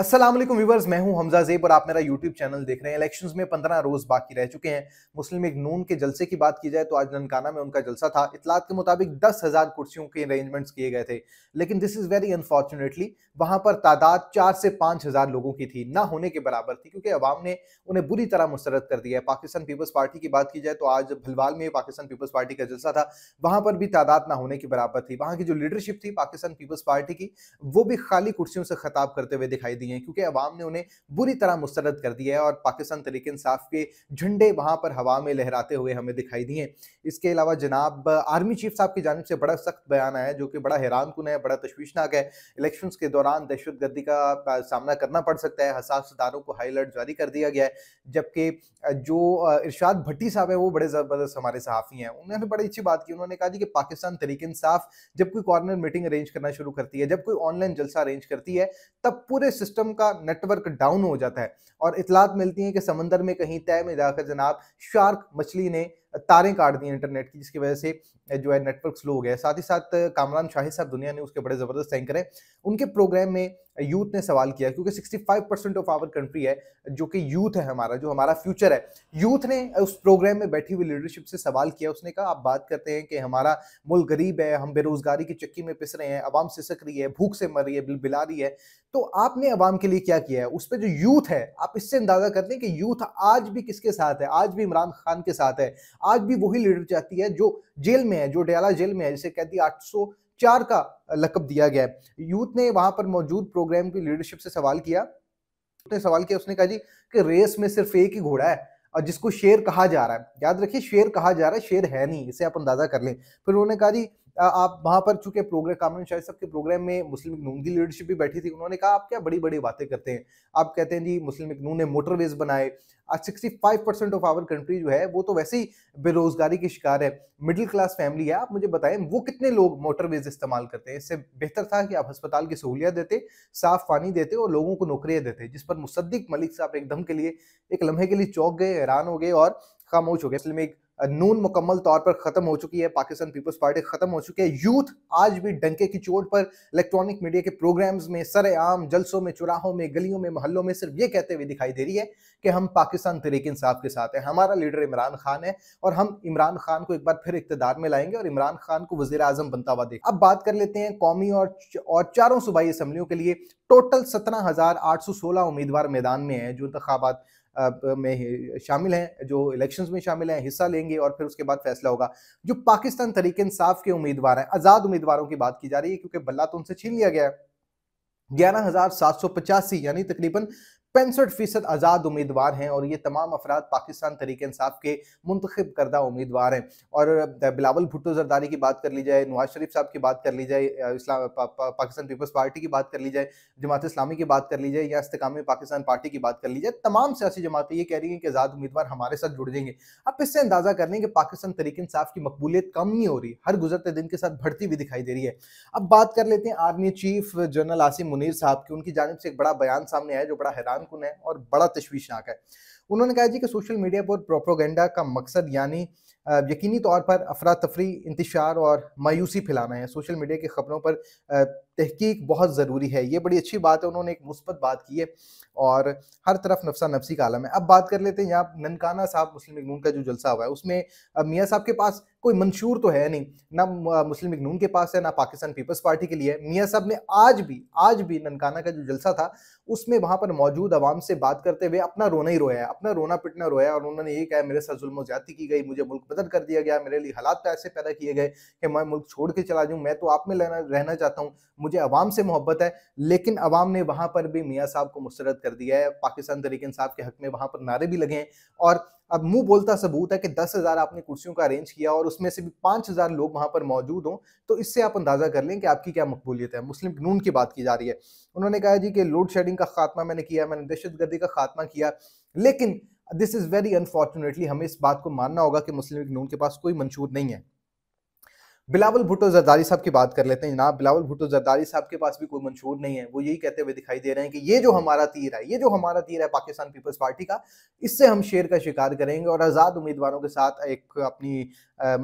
Aslam viewers मैं हूं हमजा जेब और आप मेरा यूट्यूब चैनल देख रहे हैं इलेक्शंस में पंद्रह रोज बाकी रह चुके हैं मुस्लिम एक नून के जलसे की बात की जाए तो आज ननकाना में उनका जलसा था इतलात के मुताबिक दस हज़ार कुर्सियों के अरेंजमेंट्स किए गए थे लेकिन दिस इज़ वेरी अनफॉर्चुनेटली वहां पर तादाद चार से पाँच हज़ार लोगों की थी ना होने के बराबर थी क्योंकि अवाम ने उन्हें बुरी तरह मुस्रद कर दिया है पाकिस्तान पीपल्स पार्टी की बात की जाए तो आज भलवाल में पाकिस्तान पीपल्स पार्टी का जलसा था वहाँ पर भी तादाद ना होने के बराबर थी वहाँ की जो लीडरशिप थी पाकिस्तान पीपल्स पार्टी की वो भी खाली कुर्सियों से खताब करते हुए दिखाई दी हैं क्योंकि अवाम ने उन्हें बुरी तरह मुस्रद कर दिया है और पाकिस्तान तरीक इंसाफ के झंडे वहाँ पर हवा में लहराते हुए हमें दिखाई दिए इसके अलावा जनाब आर्मी चीफ साहब की जानब से बड़ा सख्त बयान आया जो कि बड़ा हैरान कन है बड़ा तशवीशनाक है इलेक्शन के दौरान दहशत गर्दी का सामना करना पड़ सकता है हसास सदारों को हाई अलर्ट जारी कर दिया गया है जबकि जो इरशाद भट्टी साहब है वो बड़े ज़बरदस्त हमारे सहाफ़ी हैं उन्होंने बड़ी अच्छी बात की उन्होंने कहा कि पाकिस्तान तरीक इंसाफ जब कोई कॉर्नर मीटिंग अरेंज करना शुरू करती है जब कोई ऑनलाइन जलसा अरेंज करती है तब पूरे सिस्टम सिस्टम का नेटवर्क डाउन हो जाता है और इतलात मिलती है कि समंदर में कहीं तय में जाकर जनाब शार्क मछली ने तारें काट दी इंटरनेट की जिसकी वजह से जो है नेटवर्क स्लो हो गया साथ ही साथ कामरान शाहिद साहब दुनिया ने उसके बड़े ज़बरदस्त एंकर हैं उनके प्रोग्राम में यूथ ने सवाल किया क्योंकि 65 परसेंट ऑफ आवर कंट्री है जो कि यूथ है हमारा जो हमारा फ्यूचर है यूथ ने उस प्रोग्राम में बैठी हुई लीडरशिप से सवाल किया उसने कहा आप बात करते हैं कि हमारा मुल्क गरीब है हम बेरोजगारी की चक्की में पिस रहे हैं आवाम सिसक रही है भूख से मर रही है बिला रही है तो आपने आवाम के लिए क्या किया है उस पर जो यूथ है आप इससे अंदाजा कर लें कि यूथ आज भी किसके साथ है आज भी इमरान खान के साथ है आज भी वही लीडर चाहती है जो जेल में है जो डयाला जेल में है जिसे कहती है चार का लकब दिया गया है यूथ ने वहां पर मौजूद प्रोग्राम की लीडरशिप से सवाल किया उसने सवाल किया उसने कहा जी कि रेस में सिर्फ एक ही घोड़ा है और जिसको शेर कहा जा रहा है याद रखिए शेर कहा जा रहा है शेर है नहीं इसे आप अंदाजा कर लें फिर उन्होंने कहा जी आप वहाँ पर चूंकि प्रोग्राम कामरान शाह साहब के प्रोग्राम में मुस्लिम नून की लीडरशिप भी बैठी थी उन्होंने कहा आप क्या बड़ी बड़ी बातें करते हैं आप कहते हैं जी मुस्लिम नून ने मोटरवेज बनाए आज sixty five percent of our country जो है वो तो वैसे ही बेरोजगारी की शिकार है मिडिल क्लास फैमिली है आप मुझे बताएं वो कितने लोग मोटरवेज इस्तेमाल करते हैं इससे बेहतर था कि आप अस्पताल की सहूलियत देते साफ पानी देते और लोगों को नौकरियाँ देते जिस पर मुसद्दिक मलिक साहब एकदम के लिए एक लम्हे के लिए चौक गए हैरान हो गए और खामोश हो गए एक नून मुकम्मल तौर पर खत्म हो चुकी है पाकिस्तान पीपल्स पार्टी खत्म हो चुकी है यूथ आज भी डंके की चोट पर इलेक्ट्रॉनिक मीडिया के प्रोग्राम्स में सरेआम जलसों में चुराहों में गलियों में मोहल्लों में सिर्फ ये कहते हुए दिखाई दे रही है कि हम पाकिस्तान तरीके इंसाफ के साथ हैं हमारा लीडर इमरान खान है और हम इमरान खान को एक बार फिर इकतदार में लाएंगे और इमरान खान को वजी आजम बनता हुआ देख अब बात कर लेते हैं कौमी और और चारों सूबाई असम्बलियों के लिए टोटल सोलह उम्मीदवार मैदान में हैं जो इंतबात में शामिल हैं जो इलेक्शंस में शामिल हैं हिस्सा लेंगे और फिर उसके बाद फैसला होगा जो पाकिस्तान तरीके इंसाफ के उम्मीदवार हैं आज़ाद उम्मीदवारों की बात की जा रही है क्योंकि बल्ला तो उनसे छीन लिया गया है ग्यारह हजार सात सौ पचासी यानी तकरीबन पैंसठ फीसद आज़ाद उम्मीदवार हैं और ये तमाम अफराद पाकिस्तान तरीके इंसाफ के मंतखब करदा उम्मीदवार हैं और बिलावल भुट्टो जरदारी की बात कर ली जाए नवाज शरीफ साहब की बात कर ली जाए इस्लाम पा, पा, पाकिस्तान पीपल्स पार्टी की बात कर ली जाए जमात इस्लामी की बात कर ली जाए या इसकाम पाकिस्तान पार्टी की बात कर ली जाए तमाम सियासी जमातें ये कह रही हैं कि आज़ाद उम्मीदवार हमारे साथ जुड़ जाएंगे आप इससे अंदाज़ा कर लें कि पाकिस्तान तरीके इंसाफ की मकबूलियत कम नहीं हो रही हर गुजरते दिन के साथ बढ़ती हुई दिखाई दे रही है अब बात कर लेते हैं army chief general Asim Munir साहब की उनकी जानब से एक बड़ा बयान सामने आया जो बड़ा हैरान शर्मकुन है और बड़ा तश्वीशनाक है उन्होंने कहा जी कि सोशल मीडिया पर प्रोपोगेंडा का मकसद यानी यकीनी तौर पर अफरा तफरी इंतशार और मायूसी फैलाना है सोशल मीडिया की खबरों पर तहकीक बहुत ज़रूरी है ये बड़ी अच्छी बात है उन्होंने एक मुस्बत बात की है और हर तरफ नफसा नफसी का आलम है अब बात कर लेते हैं यहाँ ननकाना साहब मुस्लिम इगनून का जो जलसा हुआ है उसमें मियाँ साहब के पास कोई मंशूर तो है नहीं ना मुस्लिम इगनून के पास है ना पाकिस्तान पीपल्स पार्टी के लिए है मियाँ साहब ने आज भी आज भी ननकाना का जो जलसा था उसमें वहाँ पर मौजूद आवाम से बात करते हुए अपना रोना ही रोया है अपना रोना पिटना रोया और उन्होंने ये कहा मेरे साथ जुल्म ज्यादा की गई मुझे मुल्क बदल कर दिया गया मेरे लिए हालात तो ऐसे पैदा किए गए कि मैं मुल्क छोड़ के चला जाऊँ मैं तो आप में रहना रहना चाहता हूँ मुझे अवाम से मोहब्बत है लेकिन अवाम ने वहाँ पर भी मियाँ साहब को मुस्रद कर दिया है पाकिस्तान तरीके साहब के हक में वहाँ पर नारे भी लगे हैं और अब मुंह बोलता सबूत है कि दस हज़ार आपने कुर्सियों का अरेंज किया और उसमें से भी पाँच हज़ार लोग वहां पर मौजूद हों तो इससे आप अंदाज़ा कर लें कि आपकी क्या मकबूलियत है मुस्लिम नून की बात की जा रही है उन्होंने कहा जी कि लोड शेडिंग का खात्मा मैंने किया मैंने दहशत गर्दी का खात्मा किया लेकिन दिस इज़ वेरी अनफॉर्चुनेटली हमें इस बात को मानना होगा कि मुस्लिम नून के पास कोई मंशूर नहीं है बिलावल भुट्टो जरदारी साहब की बात कर लेते हैं जनाब बिलावल भुट्टो जरदारी साहब के पास भी कोई मंशूर नहीं है वो यही कहते हुए दिखाई दे रहे हैं कि ये जो हमारा तीर है ये जो हमारा तीर है पाकिस्तान पीपल्स पार्टी का इससे हम शेर का शिकार करेंगे और आज़ाद उम्मीदवारों के साथ एक अपनी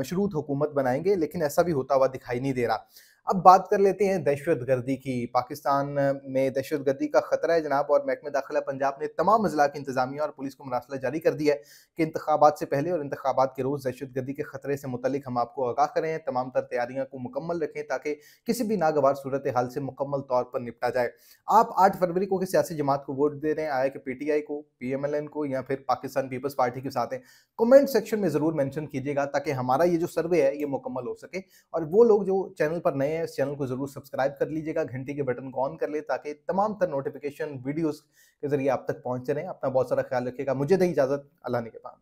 मशरूत हुकूमत बनाएंगे लेकिन ऐसा भी होता हुआ दिखाई नहीं दे रहा अब बात कर लेते हैं दहशत गर्दी की पाकिस्तान में दहशत गर्दी का खतरा है जनाब और महकमे दाखिला पंजाब ने तमाम अजला की इंतजामिया और पुलिस को मुनासला जारी कर दिया है कि इंतबात से पहले और इंतबात के रोज़ दहशत गर्दी के खतरे से मुतलिक हम आपको आगाह करें तमाम तर तैयारियों को मुकम्मल रखें ताकि किसी भी नागवार सूरत हाल से मुकम्मल तौर पर निपटा जाए आप आठ फरवरी को कि सियासी जमात को वोट दे रहे हैं आया कि पी टी आई को पी एम एल एन को या फिर पाकिस्तान पीपल्स पार्टी के साथ हैं कमेंट सेक्शन में ज़रूर मैंशन कीजिएगा ताकि हमारा ये जो सर्वे है ये मुकम्मल हो सके और वो लोग जो चैनल पर नए हैं इस चैनल को जरूर सब्सक्राइब कर लीजिएगा घंटी के बटन को ऑन कर ले ताकि तमाम तर नोटिफिकेशन वीडियोस के जरिए आप तक पहुंचते रहें अपना बहुत सारा ख्याल रखिएगा मुझे दें इजाजत अल्लाह ने के पास